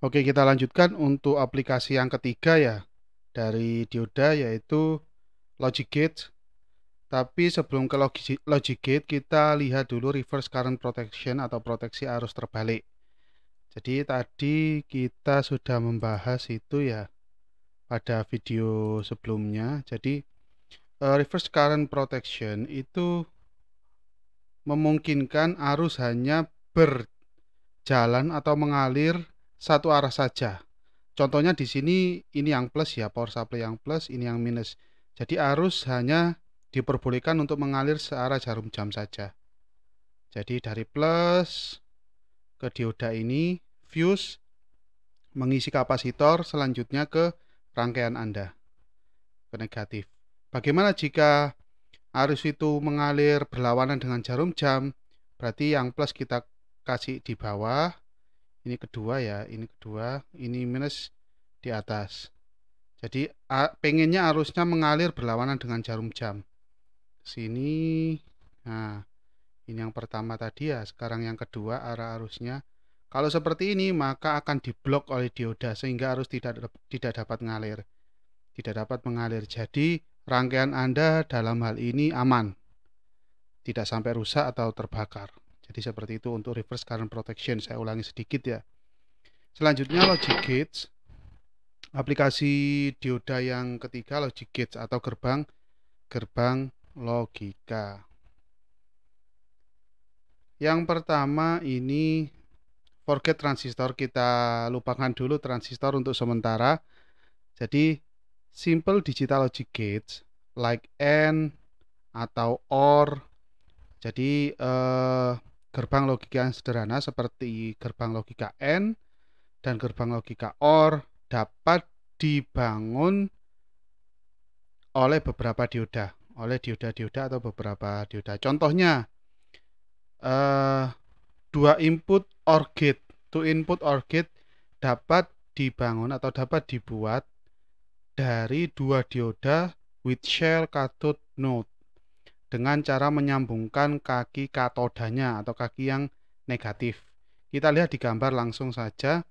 Oke, kita lanjutkan untuk aplikasi yang ketiga ya dari dioda yaitu logic gate. Tapi sebelum ke logic gate kita lihat dulu reverse current protection atau proteksi arus terbalik. Jadi tadi kita sudah membahas itu ya pada video sebelumnya. Jadi eh, reverse current protection itu memungkinkan arus hanya berjalan atau mengalir satu arah saja. Contohnya di sini ini yang plus ya, power supply yang plus, ini yang minus. Jadi arus hanya diperbolehkan untuk mengalir searah jarum jam saja. Jadi dari plus ke dioda ini, fuse mengisi kapasitor, selanjutnya ke rangkaian Anda ke negatif. Bagaimana jika arus itu mengalir berlawanan dengan jarum jam? Berarti yang plus kita kasih di bawah, ini kedua ya ini kedua ini minus di atas jadi pengennya arusnya mengalir berlawanan dengan jarum jam sini nah ini yang pertama tadi ya sekarang yang kedua arah arusnya kalau seperti ini maka akan diblok oleh dioda sehingga arus tidak tidak dapat mengalir tidak dapat mengalir jadi rangkaian Anda dalam hal ini aman tidak sampai rusak atau terbakar jadi seperti itu untuk reverse current protection. Saya ulangi sedikit ya. Selanjutnya logic gates. Aplikasi dioda yang ketiga logic gates atau gerbang gerbang logika. Yang pertama ini forget transistor kita lupakan dulu transistor untuk sementara. Jadi simple digital logic gates like AND atau OR. Jadi eh, gerbang logika yang sederhana seperti gerbang logika N dan gerbang logika OR dapat dibangun oleh beberapa dioda, oleh dioda-dioda atau beberapa dioda. Contohnya eh, dua input OR gate, two input OR gate dapat dibangun atau dapat dibuat dari dua dioda with shell cathode node dengan cara menyambungkan kaki katodanya atau kaki yang negatif. Kita lihat di gambar langsung saja.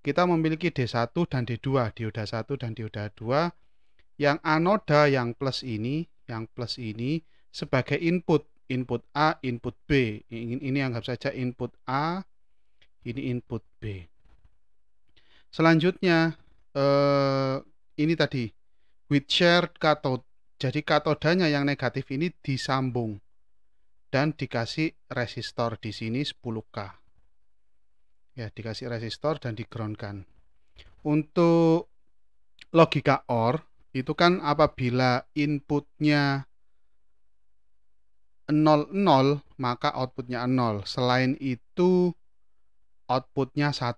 Kita memiliki D1 dan D2, dioda 1 dan dioda 2. Yang anoda yang plus ini, yang plus ini sebagai input, input A, input B. Ini, ini anggap saja input A, ini input B. Selanjutnya eh, ini tadi with shared cathode jadi katodanya yang negatif ini disambung dan dikasih resistor di sini 10K. Ya, dikasih resistor dan digroundkan. Untuk logika OR itu kan apabila inputnya 0 0 maka outputnya 0. Selain itu outputnya 1.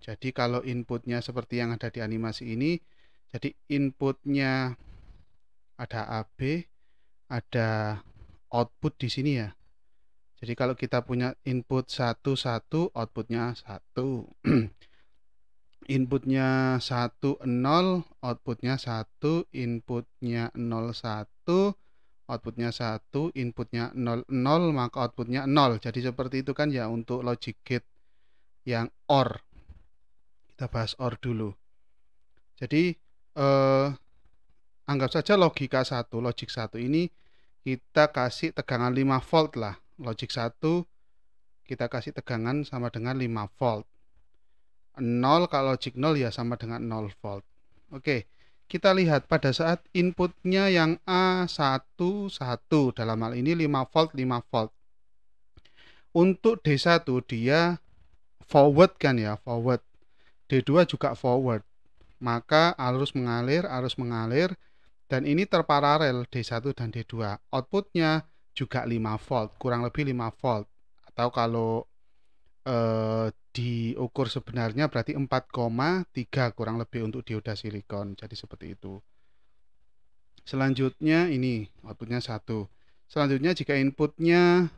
Jadi kalau inputnya seperti yang ada di animasi ini, jadi inputnya ada AB, ada output di sini ya. Jadi kalau kita punya input 1, 1, outputnya 1. inputnya 1, 0, outputnya 1, inputnya 0, 1, outputnya 1, inputnya 0, 0, maka outputnya 0. Jadi seperti itu kan ya untuk logic gate yang OR. Kita bahas OR dulu. Jadi eh, anggap saja logika 1, logik 1 ini kita kasih tegangan 5 volt lah. Logik 1 kita kasih tegangan sama dengan 5 volt. 0 kalau logik 0 ya sama dengan 0 volt. Oke, kita lihat pada saat inputnya yang A11 dalam hal ini 5 volt 5 volt. Untuk D1 dia forward kan ya, forward. D2 juga forward. Maka arus mengalir, arus mengalir, dan ini terparalel D1 dan D2 outputnya juga 5 volt kurang lebih 5 volt atau kalau eh, diukur sebenarnya berarti 4,3 kurang lebih untuk dioda silikon jadi seperti itu selanjutnya ini outputnya 1. selanjutnya jika inputnya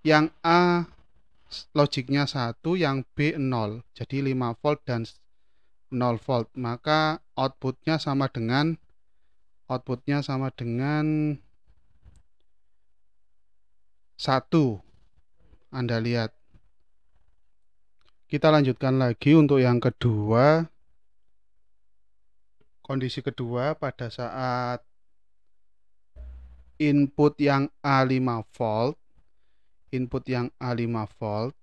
yang A logiknya 1 yang B 0 jadi 5 volt dan 0 volt maka outputnya sama dengan outputnya sama dengan 1. Anda lihat kita lanjutkan lagi untuk yang kedua kondisi kedua pada saat input yang A5 volt input yang A5 volt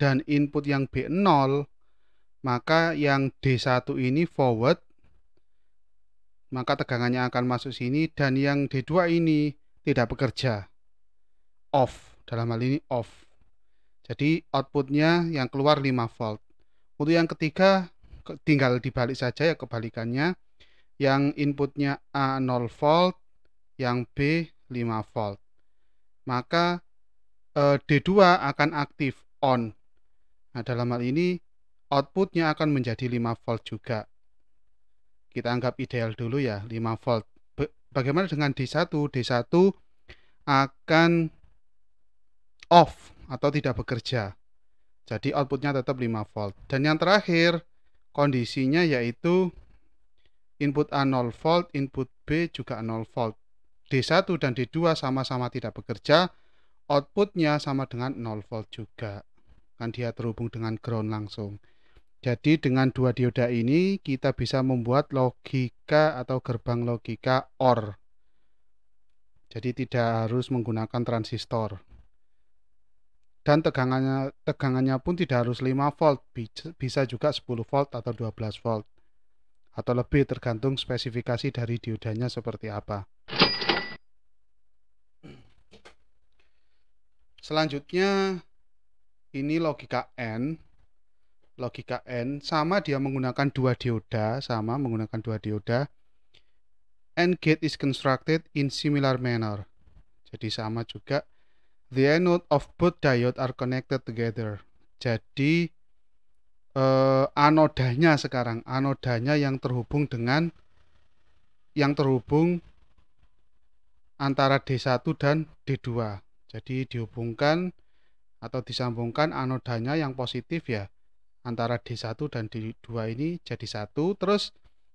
dan input yang B0 maka yang D1 ini forward maka tegangannya akan masuk sini dan yang D2 ini tidak bekerja off dalam hal ini off jadi outputnya yang keluar 5 volt untuk yang ketiga tinggal dibalik saja ya kebalikannya yang inputnya A 0 volt yang B 5 volt maka eh, D2 akan aktif on nah dalam hal ini outputnya akan menjadi 5 volt juga. Kita anggap ideal dulu ya, 5 volt. Bagaimana dengan D1? D1 akan off atau tidak bekerja. Jadi outputnya tetap 5 volt. Dan yang terakhir, kondisinya yaitu input A 0 volt, input B juga 0 volt. D1 dan D2 sama-sama tidak bekerja, outputnya sama dengan 0 volt juga. Kan dia terhubung dengan ground langsung. Jadi dengan dua dioda ini kita bisa membuat logika atau gerbang logika OR. Jadi tidak harus menggunakan transistor. Dan tegangannya tegangannya pun tidak harus 5 volt, bisa juga 10 volt atau 12 volt. Atau lebih tergantung spesifikasi dari diodanya seperti apa. Selanjutnya ini logika N logika N sama dia menggunakan dua dioda sama menggunakan dua dioda N gate is constructed in similar manner jadi sama juga the anode of both diode are connected together jadi eh, anodanya sekarang anodanya yang terhubung dengan yang terhubung antara D1 dan D2 jadi dihubungkan atau disambungkan anodanya yang positif ya antara D1 dan D2 ini jadi satu terus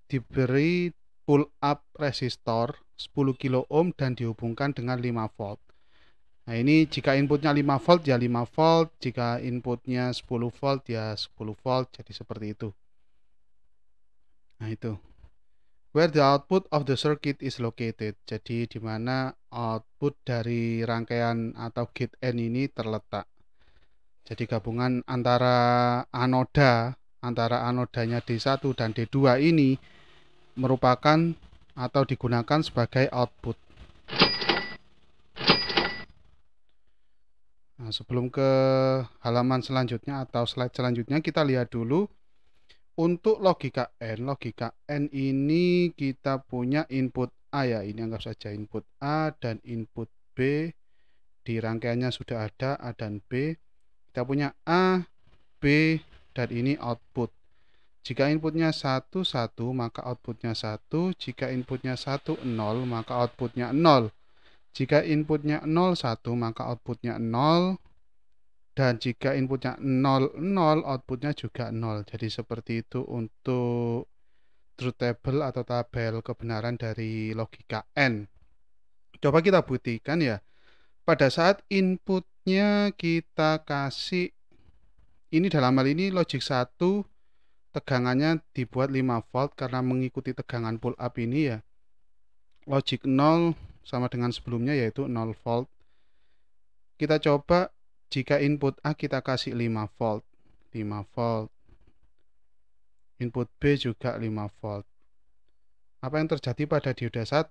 diberi pull up resistor 10 kilo ohm dan dihubungkan dengan 5 volt nah ini jika inputnya 5 volt ya 5 volt jika inputnya 10 volt ya 10 volt jadi seperti itu nah itu where the output of the circuit is located jadi dimana output dari rangkaian atau gate N ini terletak jadi gabungan antara anoda, antara anodanya D1 dan D2 ini merupakan atau digunakan sebagai output. Nah, sebelum ke halaman selanjutnya atau slide selanjutnya, kita lihat dulu untuk logika N. Logika N ini kita punya input A ya, ini anggap saja input A dan input B. Di rangkaiannya sudah ada A dan B kita punya A, B, dan ini output. Jika inputnya 1, 1, maka outputnya 1. Jika inputnya 1, 0, maka outputnya 0. Jika inputnya 0, 1, maka outputnya 0. Dan jika inputnya 0, 0, outputnya juga 0. Jadi seperti itu untuk truth table atau tabel kebenaran dari logika N. Coba kita buktikan ya. Pada saat input logiknya kita kasih ini dalam hal ini logic satu tegangannya dibuat 5 volt karena mengikuti tegangan pull up ini ya logic 0 sama dengan sebelumnya yaitu 0 volt kita coba jika input A kita kasih 5 volt 5 volt input B juga 5 volt apa yang terjadi pada dioda 1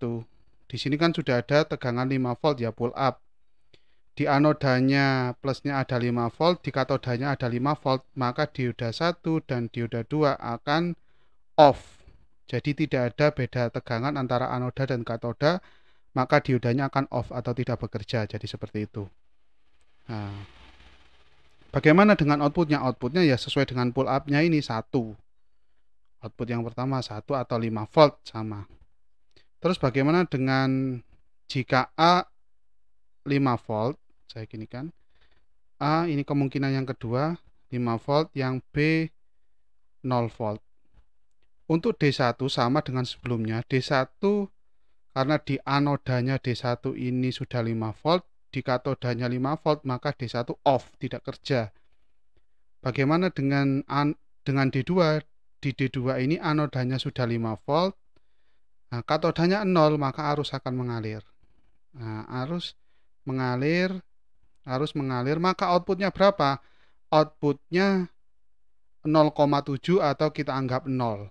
di sini kan sudah ada tegangan 5 volt ya pull up di anodanya plusnya ada 5 volt, di katodanya ada 5 volt, maka dioda 1 dan dioda 2 akan off. Jadi tidak ada beda tegangan antara anoda dan katoda, maka diodanya akan off atau tidak bekerja. Jadi seperti itu. Nah, bagaimana dengan outputnya? Outputnya ya sesuai dengan pull up-nya ini satu. Output yang pertama satu atau 5 volt sama. Terus bagaimana dengan jika A 5 volt saya kan A ini kemungkinan yang kedua 5 volt yang B 0 volt untuk D1 sama dengan sebelumnya D1 karena di anodanya D1 ini sudah 5 volt di katodanya 5 volt maka D1 off tidak kerja bagaimana dengan an, dengan D2 di D2 ini anodanya sudah 5 volt nah, katodanya 0 maka arus akan mengalir nah, arus mengalir harus mengalir, maka outputnya berapa? Outputnya 0,7 atau kita anggap 0.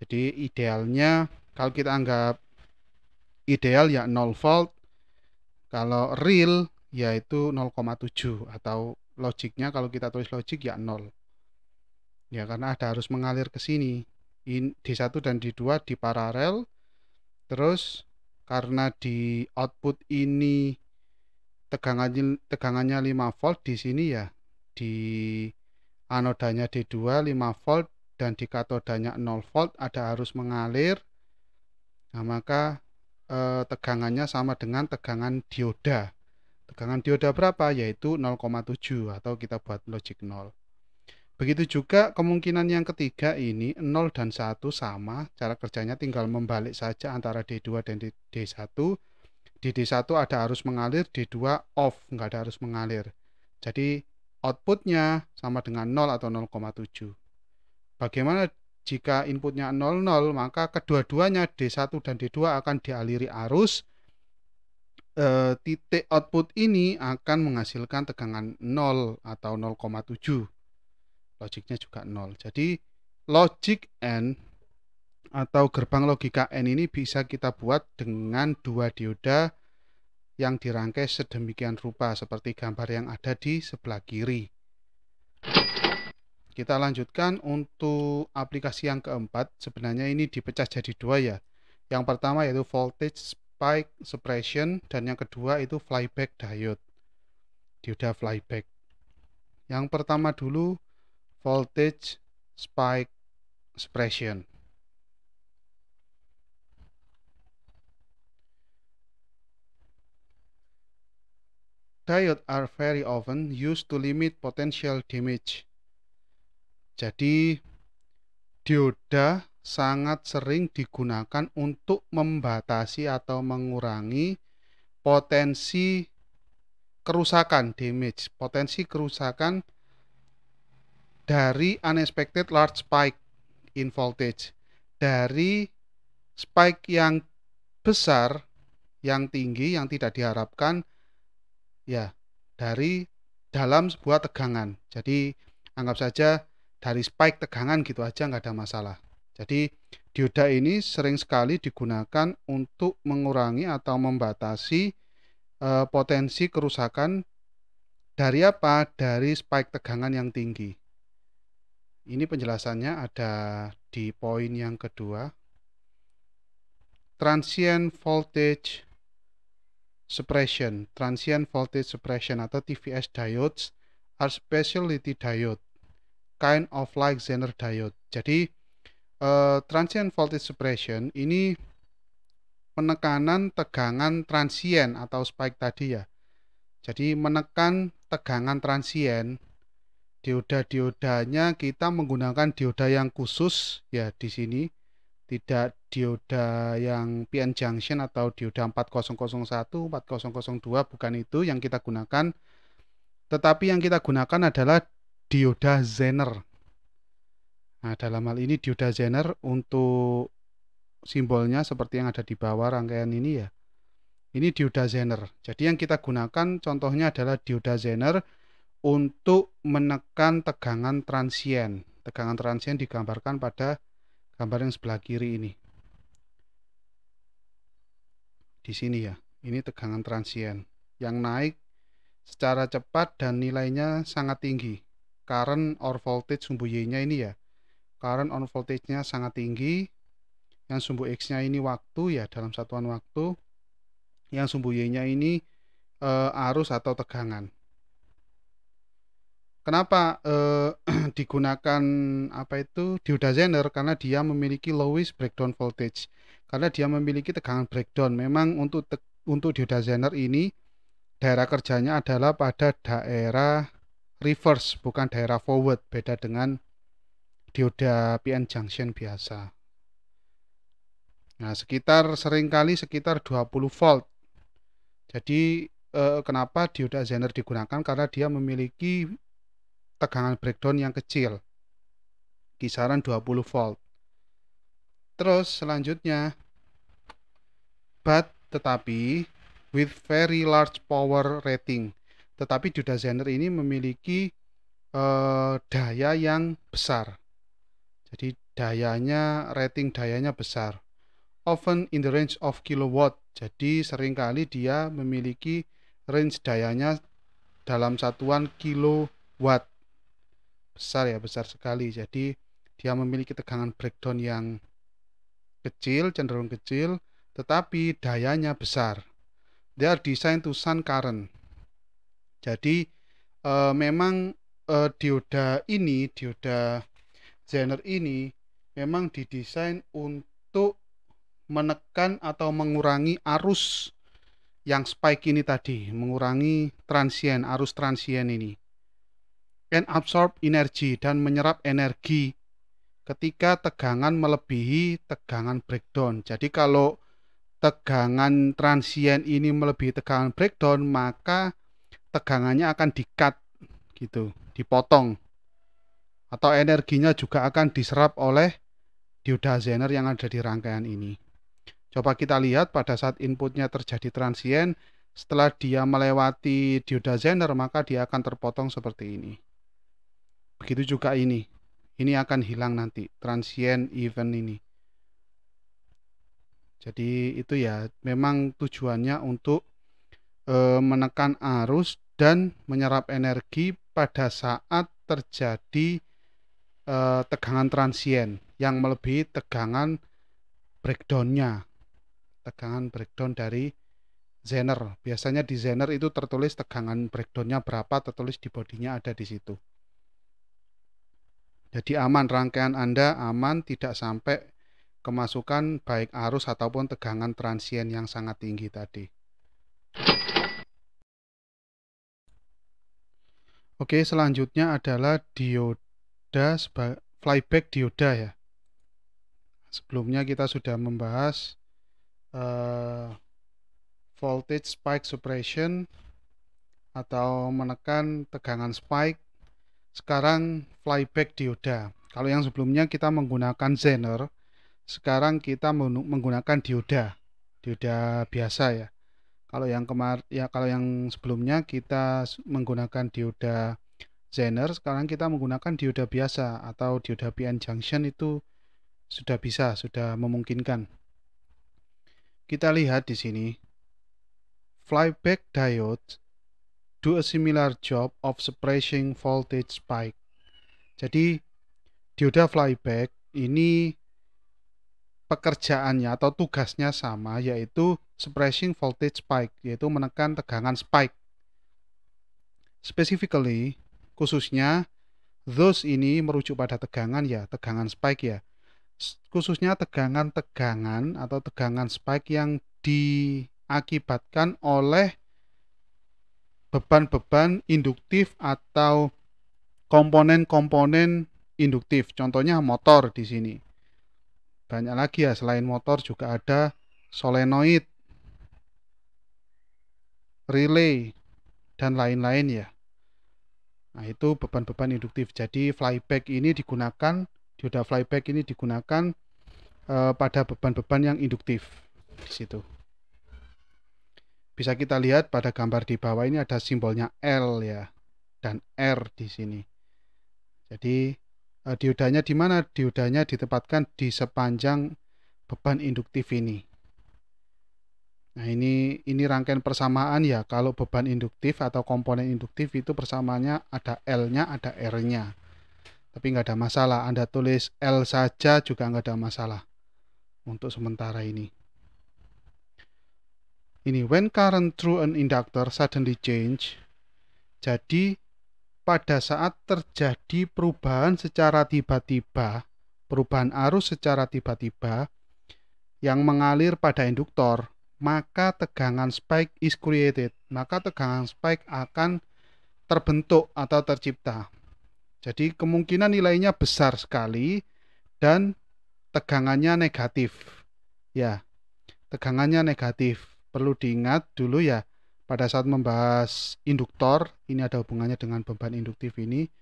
Jadi idealnya kalau kita anggap ideal ya 0 volt, kalau real yaitu 0,7 atau logiknya kalau kita tulis logik ya 0. Ya karena ada harus mengalir ke sini. Di satu dan di dua di paralel. Terus karena di output ini tegangannya tegangannya 5 volt di sini ya di anodanya D2 5 volt dan di katodanya 0 volt ada arus mengalir nah maka eh, tegangannya sama dengan tegangan dioda tegangan dioda berapa yaitu 0,7 atau kita buat logic 0 begitu juga kemungkinan yang ketiga ini 0 dan 1 sama cara kerjanya tinggal membalik saja antara D2 dan D1 di D1 ada arus mengalir, D2 off, nggak ada arus mengalir. Jadi outputnya sama dengan 0 atau 0,7. Bagaimana jika inputnya 00, maka kedua-duanya D1 dan D2 akan dialiri arus. E, titik output ini akan menghasilkan tegangan 0 atau 0,7. Logiknya juga 0. Jadi logik N atau gerbang logika N ini bisa kita buat dengan dua dioda yang dirangkai sedemikian rupa seperti gambar yang ada di sebelah kiri. Kita lanjutkan untuk aplikasi yang keempat. Sebenarnya ini dipecah jadi dua ya. Yang pertama yaitu voltage spike suppression dan yang kedua itu flyback diode. Dioda flyback. Yang pertama dulu voltage spike suppression. Diode are very often used to limit potential damage. Jadi, dioda sangat sering digunakan untuk membatasi atau mengurangi potensi kerusakan damage, potensi kerusakan dari unexpected large spike in voltage, dari spike yang besar, yang tinggi, yang tidak diharapkan, ya dari dalam sebuah tegangan. Jadi anggap saja dari spike tegangan gitu aja nggak ada masalah. Jadi dioda ini sering sekali digunakan untuk mengurangi atau membatasi e, potensi kerusakan dari apa? Dari spike tegangan yang tinggi. Ini penjelasannya ada di poin yang kedua. Transient voltage suppression, transient voltage suppression atau TVS diodes are specialty diode, kind of like Zener diode. Jadi uh, transient voltage suppression ini penekanan tegangan transient atau spike tadi ya. Jadi menekan tegangan transient dioda-diodanya kita menggunakan dioda yang khusus ya di sini tidak dioda yang PN junction atau dioda 4001, 4002 bukan itu yang kita gunakan. Tetapi yang kita gunakan adalah dioda Zener. Nah, dalam hal ini dioda Zener untuk simbolnya seperti yang ada di bawah rangkaian ini ya. Ini dioda Zener. Jadi yang kita gunakan contohnya adalah dioda Zener untuk menekan tegangan transien. Tegangan transien digambarkan pada gambar yang sebelah kiri ini di sini ya ini tegangan transien yang naik secara cepat dan nilainya sangat tinggi current or voltage sumbu Y nya ini ya current or voltage nya sangat tinggi yang sumbu X nya ini waktu ya dalam satuan waktu yang sumbu Y nya ini e, arus atau tegangan Kenapa eh, digunakan apa itu dioda zener? Karena dia memiliki lowest breakdown voltage. Karena dia memiliki tegangan breakdown. Memang untuk te untuk dioda zener ini daerah kerjanya adalah pada daerah reverse, bukan daerah forward. Beda dengan dioda PN junction biasa. Nah, sekitar seringkali sekitar 20 volt. Jadi eh, kenapa dioda zener digunakan? Karena dia memiliki tegangan breakdown yang kecil kisaran 20 volt terus selanjutnya but tetapi with very large power rating tetapi Duda Zener ini memiliki eh, daya yang besar jadi dayanya rating dayanya besar often in the range of kilowatt jadi seringkali dia memiliki range dayanya dalam satuan kilowatt besar ya besar sekali jadi dia memiliki tegangan breakdown yang kecil cenderung kecil tetapi dayanya besar dia are designed to sun current jadi e, memang e, dioda ini dioda Zener ini memang didesain untuk menekan atau mengurangi arus yang spike ini tadi mengurangi transien arus transien ini can absorb energy dan menyerap energi ketika tegangan melebihi tegangan breakdown. Jadi kalau tegangan transient ini melebihi tegangan breakdown, maka tegangannya akan dikat gitu, dipotong. Atau energinya juga akan diserap oleh dioda zener yang ada di rangkaian ini. Coba kita lihat pada saat inputnya terjadi transient, setelah dia melewati dioda zener maka dia akan terpotong seperti ini. Begitu juga ini. Ini akan hilang nanti, transient event ini. Jadi itu ya, memang tujuannya untuk e, menekan arus dan menyerap energi pada saat terjadi e, tegangan transient yang melebihi tegangan breakdownnya. Tegangan breakdown dari zener. Biasanya di zener itu tertulis tegangan breakdownnya berapa, tertulis di bodinya ada di situ. Jadi aman rangkaian Anda aman tidak sampai kemasukan baik arus ataupun tegangan transien yang sangat tinggi tadi. Oke, selanjutnya adalah dioda flyback dioda ya. Sebelumnya kita sudah membahas uh, voltage spike suppression atau menekan tegangan spike sekarang flyback dioda. Kalau yang sebelumnya kita menggunakan zener, sekarang kita menggunakan dioda, dioda biasa ya. Kalau yang kemar ya kalau yang sebelumnya kita menggunakan dioda zener, sekarang kita menggunakan dioda biasa atau dioda PN junction itu sudah bisa, sudah memungkinkan. Kita lihat di sini. Flyback diode do a similar job of suppressing voltage spike. Jadi dioda flyback ini pekerjaannya atau tugasnya sama yaitu suppressing voltage spike yaitu menekan tegangan spike. Specifically khususnya those ini merujuk pada tegangan ya, tegangan spike ya. Khususnya tegangan-tegangan atau tegangan spike yang diakibatkan oleh beban-beban induktif atau komponen-komponen induktif. Contohnya motor di sini. Banyak lagi ya selain motor juga ada solenoid, relay dan lain-lain ya. Nah, itu beban-beban induktif. Jadi flyback ini digunakan dioda flyback ini digunakan eh, pada beban-beban yang induktif di situ bisa kita lihat pada gambar di bawah ini ada simbolnya L ya dan R di sini. Jadi eh, diodanya di mana? Diodanya ditempatkan di sepanjang beban induktif ini. Nah, ini ini rangkaian persamaan ya. Kalau beban induktif atau komponen induktif itu persamaannya ada L-nya, ada R-nya. Tapi nggak ada masalah. Anda tulis L saja juga nggak ada masalah untuk sementara ini ini when current through an inductor suddenly change jadi pada saat terjadi perubahan secara tiba-tiba perubahan arus secara tiba-tiba yang mengalir pada induktor maka tegangan spike is created maka tegangan spike akan terbentuk atau tercipta jadi kemungkinan nilainya besar sekali dan tegangannya negatif. Ya. Tegangannya negatif perlu diingat dulu ya pada saat membahas induktor, ini ada hubungannya dengan beban induktif ini.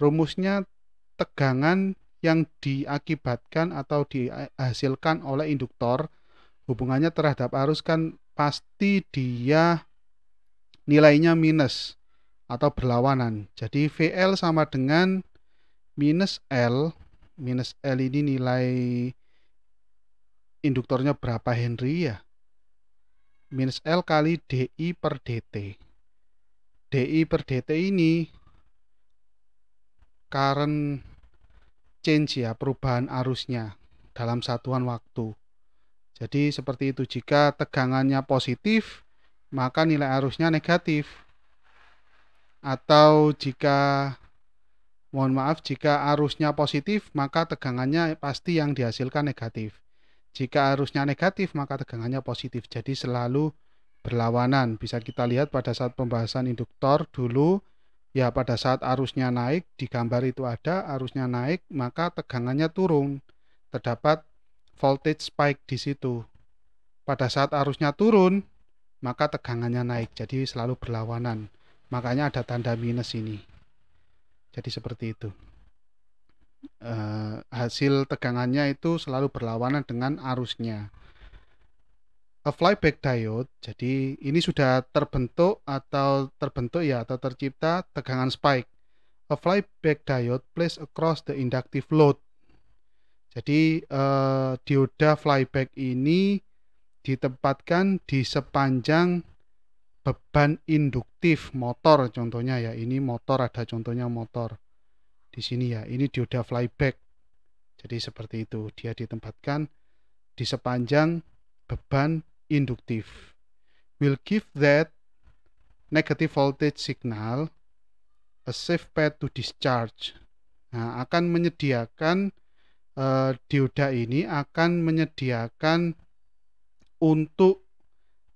Rumusnya tegangan yang diakibatkan atau dihasilkan oleh induktor hubungannya terhadap arus kan pasti dia nilainya minus atau berlawanan. Jadi VL sama dengan minus L. Minus L ini nilai induktornya berapa Henry ya? minus L kali DI per DT. DI per DT ini current change ya, perubahan arusnya dalam satuan waktu. Jadi seperti itu, jika tegangannya positif, maka nilai arusnya negatif. Atau jika, mohon maaf, jika arusnya positif, maka tegangannya pasti yang dihasilkan negatif. Jika arusnya negatif, maka tegangannya positif. Jadi selalu berlawanan. Bisa kita lihat pada saat pembahasan induktor dulu, ya pada saat arusnya naik, di gambar itu ada arusnya naik, maka tegangannya turun. Terdapat voltage spike di situ. Pada saat arusnya turun, maka tegangannya naik. Jadi selalu berlawanan. Makanya ada tanda minus ini. Jadi seperti itu. Eh, hasil tegangannya itu selalu berlawanan dengan arusnya. A flyback diode, jadi ini sudah terbentuk atau terbentuk ya atau tercipta tegangan spike. A flyback diode placed across the inductive load. Jadi uh, dioda flyback ini ditempatkan di sepanjang beban induktif motor contohnya ya ini motor ada contohnya motor di sini ya ini dioda flyback jadi seperti itu dia ditempatkan di sepanjang beban induktif will give that negative voltage signal a safe path to discharge nah akan menyediakan eh, dioda ini akan menyediakan untuk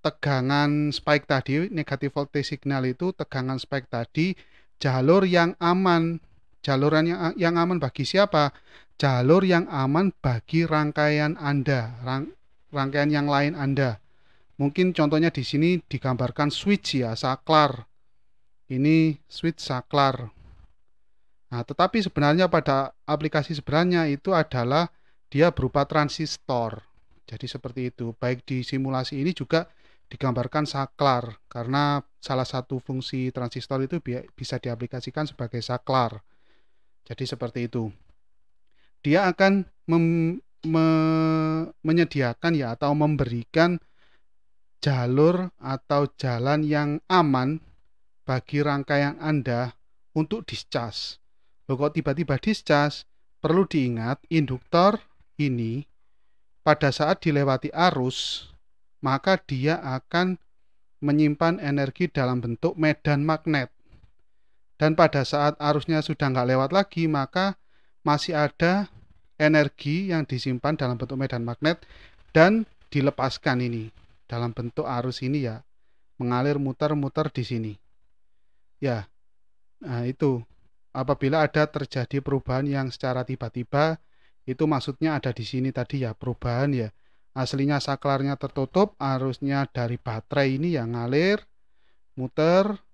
tegangan spike tadi negative voltage signal itu tegangan spike tadi jalur yang aman Jalur yang, yang aman bagi siapa? Jalur yang aman bagi rangkaian Anda, rang, rangkaian yang lain Anda. Mungkin contohnya di sini digambarkan switch ya, saklar. Ini switch saklar. Nah, tetapi sebenarnya pada aplikasi sebenarnya itu adalah dia berupa transistor. Jadi seperti itu. Baik di simulasi ini juga digambarkan saklar karena salah satu fungsi transistor itu bisa diaplikasikan sebagai saklar. Jadi seperti itu. Dia akan mem, me, menyediakan ya atau memberikan jalur atau jalan yang aman bagi rangkaian Anda untuk discharge. Loh kok tiba-tiba discharge? Perlu diingat induktor ini pada saat dilewati arus maka dia akan menyimpan energi dalam bentuk medan magnet dan pada saat arusnya sudah nggak lewat lagi, maka masih ada energi yang disimpan dalam bentuk medan magnet dan dilepaskan ini dalam bentuk arus ini ya mengalir muter-muter di sini. Ya, nah itu apabila ada terjadi perubahan yang secara tiba-tiba itu maksudnya ada di sini tadi ya perubahan ya aslinya saklarnya tertutup arusnya dari baterai ini yang ngalir muter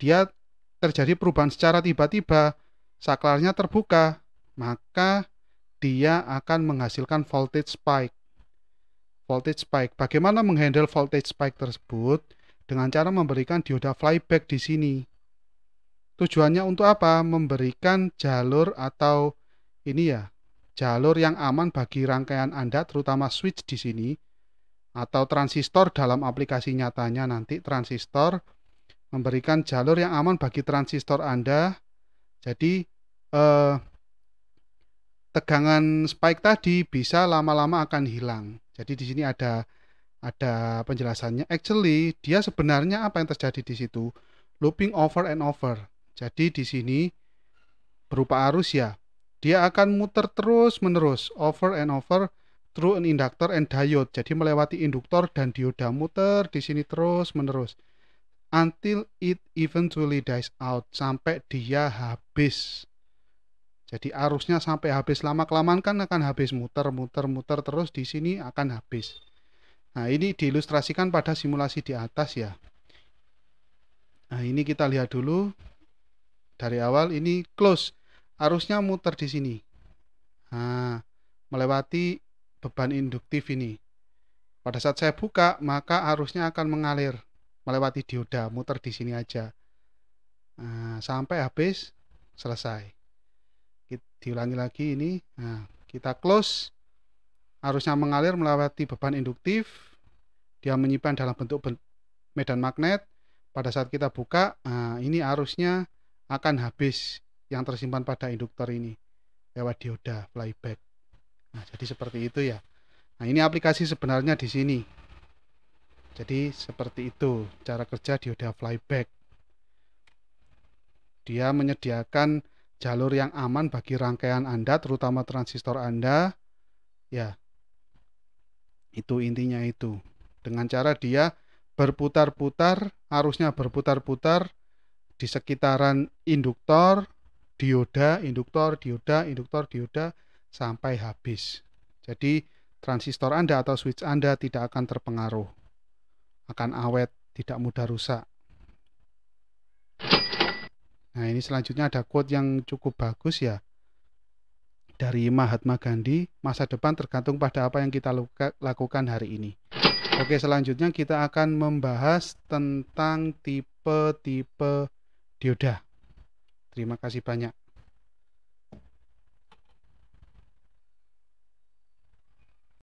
dia terjadi perubahan secara tiba-tiba, saklarnya terbuka, maka dia akan menghasilkan voltage spike. Voltage spike. Bagaimana menghandle voltage spike tersebut? Dengan cara memberikan dioda flyback di sini. Tujuannya untuk apa? Memberikan jalur atau ini ya, jalur yang aman bagi rangkaian Anda terutama switch di sini atau transistor dalam aplikasi nyatanya nanti transistor memberikan jalur yang aman bagi transistor Anda. Jadi eh, tegangan spike tadi bisa lama-lama akan hilang. Jadi di sini ada ada penjelasannya. Actually, dia sebenarnya apa yang terjadi di situ? Looping over and over. Jadi di sini berupa arus ya. Dia akan muter terus menerus over and over through an inductor and diode. Jadi melewati induktor dan dioda muter di sini terus menerus until it eventually dies out sampai dia habis. Jadi arusnya sampai habis lama-kelamaan kan akan habis muter muter muter terus di sini akan habis. Nah, ini diilustrasikan pada simulasi di atas ya. Nah, ini kita lihat dulu dari awal ini close. Arusnya muter di sini. Nah, melewati beban induktif ini. Pada saat saya buka, maka arusnya akan mengalir melewati dioda muter di sini aja nah, sampai habis selesai kita, diulangi lagi ini nah, kita close arusnya mengalir melewati beban induktif dia menyimpan dalam bentuk medan magnet pada saat kita buka nah, ini arusnya akan habis yang tersimpan pada induktor ini lewat dioda flyback nah jadi seperti itu ya nah ini aplikasi sebenarnya di sini jadi seperti itu cara kerja dioda flyback. Dia menyediakan jalur yang aman bagi rangkaian Anda, terutama transistor Anda. Ya, itu intinya itu. Dengan cara dia berputar-putar, arusnya berputar-putar di sekitaran induktor, dioda, induktor, dioda, induktor, dioda, sampai habis. Jadi transistor Anda atau switch Anda tidak akan terpengaruh akan awet, tidak mudah rusak. Nah, ini selanjutnya ada quote yang cukup bagus ya. Dari Mahatma Gandhi, masa depan tergantung pada apa yang kita lakukan hari ini. Oke, selanjutnya kita akan membahas tentang tipe-tipe dioda. Terima kasih banyak.